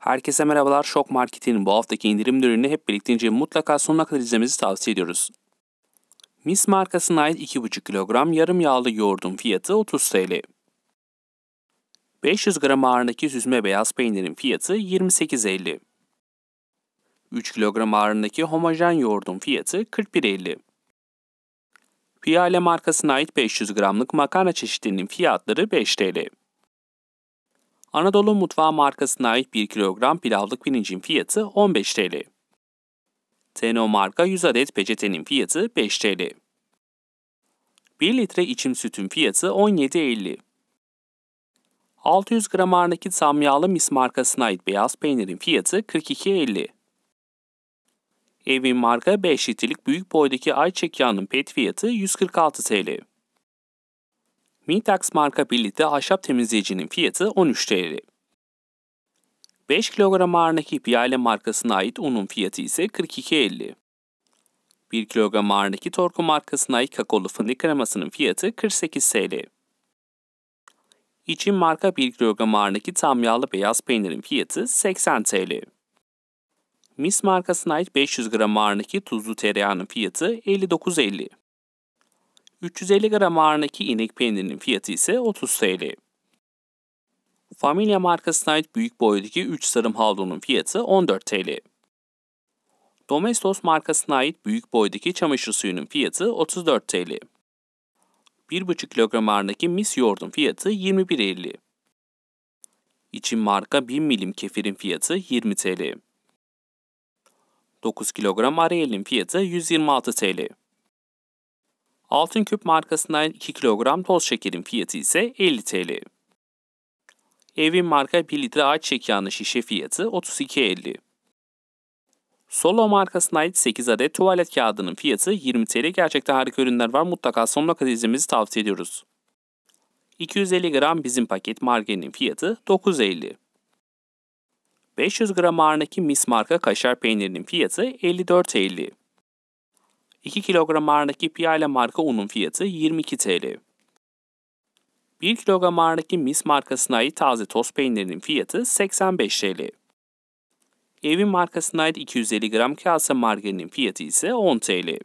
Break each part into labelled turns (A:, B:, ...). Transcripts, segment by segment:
A: Herkese merhabalar. Şok Market'in bu haftaki indirim dönemini hep birlikte inceleyip mutlaka sonuna kadar izlemenizi tavsiye ediyoruz. Mis markasına ait 2,5 kilogram yarım yağlı yoğurdun fiyatı 30 TL. 500 gram ağırlığındaki süzme beyaz peynirin fiyatı 28.50. 3 kilogram ağırlığındaki homojen yoğurdun fiyatı 41.50. Piyale markasına ait 500 gramlık makarna çeşitlerinin fiyatları 5 TL. Anadolu Mutfağı markasına ait 1 kilogram pilavlık pirincin fiyatı 15 TL. Teno marka 100 adet peçetenin fiyatı 5 TL. 1 litre içim sütün fiyatı 17.50. 600 gram ağırındaki samyalı mis markasına ait beyaz peynirin fiyatı 42.50. Evin marka 5 litrelik büyük boydaki ayçek yağının pet fiyatı 146 TL. Mintax marka birlikte ahşap temizleyicinin fiyatı 13 TL. 5 kilogram ağırlığındaki Biale markasına ait unun fiyatı ise 42.50. 1 kilogram ağırlığındaki Torku markasına ait kakaolu fındık kremasının fiyatı 48 TL. İçin marka 1 kilogram ağırlığındaki tam yağlı beyaz peynirin fiyatı 80 TL. Mis markasına ait 500 gram ağırlığındaki tuzlu tereyağının fiyatı 59.50. 350 gram ağırlığındaki inek peynirinin fiyatı ise 30 TL. Familia markasına ait büyük boydaki 3 sarım havlunun fiyatı 14 TL. Domestos markasına ait büyük boydaki çamaşır suyunun fiyatı 34 TL. 1,5 kilogram ağırlığındaki mis yoğurdun fiyatı 21.50. İçin marka 1000 milim kefirin fiyatı 20 TL. 9 kilogram arayelin fiyatı 126 TL. Altın Küp markasından 2 kilogram toz şekerin fiyatı ise 50 TL. Evin marka 1 litre ayçiçek yağını şişe fiyatı 32.50. Solo markasına ait 8 adet tuvalet kağıdının fiyatı 20 TL. Gerçekten harika ürünler var. Mutlaka sonuna kadar izlemenizi tavsiye ediyoruz. 250 gram bizim paket margarinin fiyatı 9.50. 500 gram ağırındaki mis marka kaşar peynirinin fiyatı 54.50. 2 kilogram ağırlıktaki Piyale marka unun fiyatı 22 TL. 1 kilogram ağırlıktaki Mis markasına ait taze toz peynirinin fiyatı 85 TL. Evin markasına ait 250 gram kase margarinin fiyatı ise 10 TL.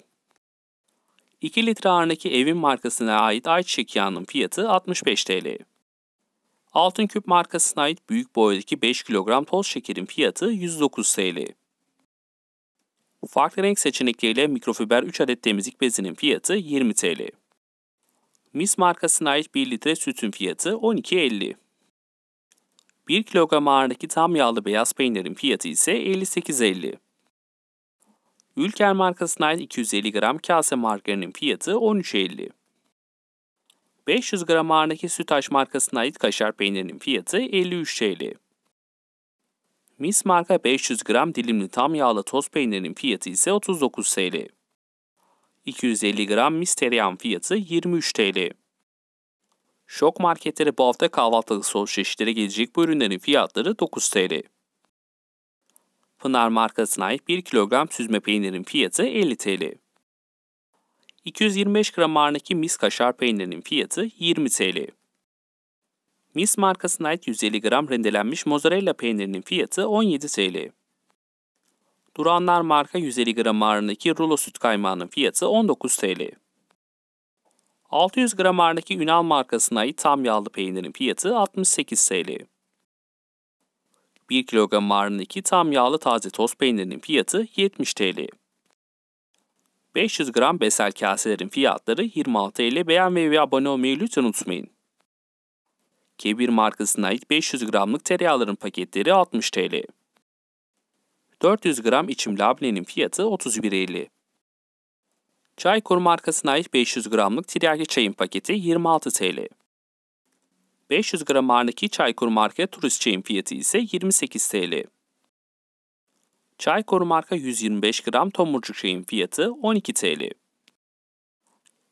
A: 2 litre ağırlıktaki Evin markasına ait ayçiçek yağının fiyatı 65 TL. Altın Küp markasına ait büyük boydaki 5 kilogram toz şekerin fiyatı 109 TL. Farklı renk seçenekleriyle mikrofiber 3 adet temizlik bezinin fiyatı 20 TL. Mis markasına ait 1 litre sütün fiyatı 12.50. 1 kilogram ağırlığındaki tam yağlı beyaz peynirin fiyatı ise 58.50. Ülker markasına ait 250 gram kase margarinin fiyatı 13.50. 500 gram ağırlığındaki Sütaş markasına ait kaşar peynirinin fiyatı 53 TL. Mis marka 500 gram dilimli tam yağlı toz peynirin fiyatı ise 39 TL. 250 gram mis tereyağın fiyatı 23 TL. Şok marketleri bu hafta kahvaltılık sos çeşitleri gelecek bu ürünlerin fiyatları 9 TL. Pınar markasına ait 1 kilogram süzme peynirin fiyatı 50 TL. 225 gram ağırlığındaki mis kaşar peynirinin fiyatı 20 TL. Miss markasına ait 150 gram rendelenmiş mozzarella peynirinin fiyatı 17 TL. Duranlar marka 150 gram ağırlığındaki rulo süt kaymağının fiyatı 19 TL. 600 gram ağırlığındaki Ünal markasına ait tam yağlı peynirin fiyatı 68 TL. 1 kilogram ağırlığındaki tam yağlı taze toz peynirinin fiyatı 70 TL. 500 gram besel kaselerin fiyatları 26 TL. Beğenmeyi ve abone olmayı lütfen unutmayın. G1 markasına ait 500 gramlık tereyağların paketleri 60 TL. 400 gram içim labnenin fiyatı 31.50. Çaykur markasına ait 500 gramlık tiryaki çayın paketi 26 TL. 500 gram ağırlıklı Çaykur marka turist çayın fiyatı ise 28 TL. Çaykur marka 125 gram tomurcuk çayın fiyatı 12 TL.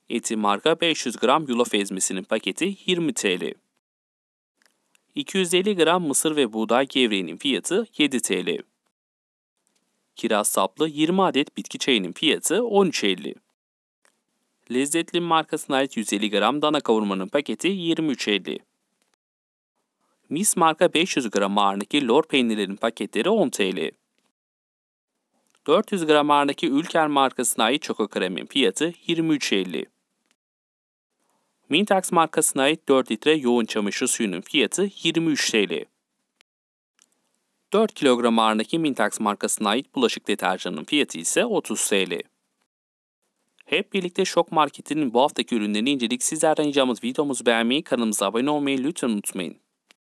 A: Eti marka 500 gram yulaf ezmesinin paketi 20 TL. 250 gram mısır ve buğday gevreğinin fiyatı 7 TL. Kiraz saplı 20 adet bitki çayının fiyatı 13.50. Lezzetli markasına ait 150 gram dana kavurmanın paketi 23.50. Mis marka 500 gram ağırındaki lor peynirlerin paketleri 10 TL. 400 gram ağırındaki Ülker markasına ait çoko kremin fiyatı 23.50. Mintax markasına ait 4 litre yoğun çamaşır suyunun fiyatı 23 TL. 4 kilogram ağırlığındaki Mintax markasına ait bulaşık deterjanının fiyatı ise 30 TL. Hep birlikte Şok Market'in bu haftaki ürünlerini inceledik. sizlerden ricamız videomuzu beğenmeyi, kanalımıza abone olmayı lütfen unutmayın.